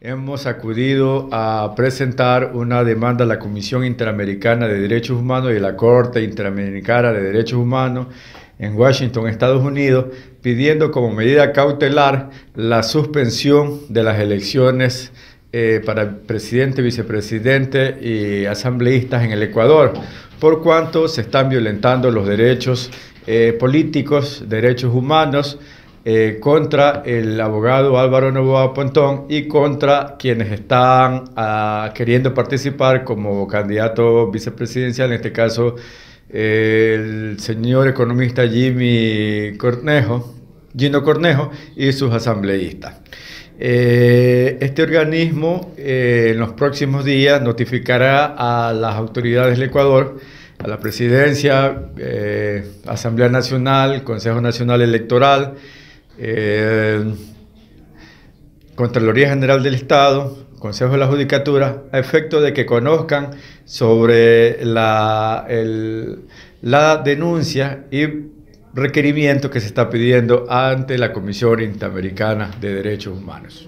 hemos acudido a presentar una demanda a la Comisión Interamericana de Derechos Humanos y a la Corte Interamericana de Derechos Humanos en Washington, Estados Unidos, pidiendo como medida cautelar la suspensión de las elecciones eh, para presidente, vicepresidente y asambleístas en el Ecuador, por cuanto se están violentando los derechos eh, políticos, derechos humanos, eh, contra el abogado Álvaro Novoa Pontón y contra quienes están ah, queriendo participar como candidato vicepresidencial, en este caso el señor economista Jimmy Cornejo, Gino Cornejo y sus asambleístas. Eh, este organismo eh, en los próximos días notificará a las autoridades del Ecuador a la presidencia, Asamblea Nacional, Consejo Nacional Electoral, eh, Contraloría General del Estado, Consejo de la Judicatura, a efecto de que conozcan sobre la, la denuncia y requerimiento que se está pidiendo ante la Comisión Interamericana de Derechos Humanos.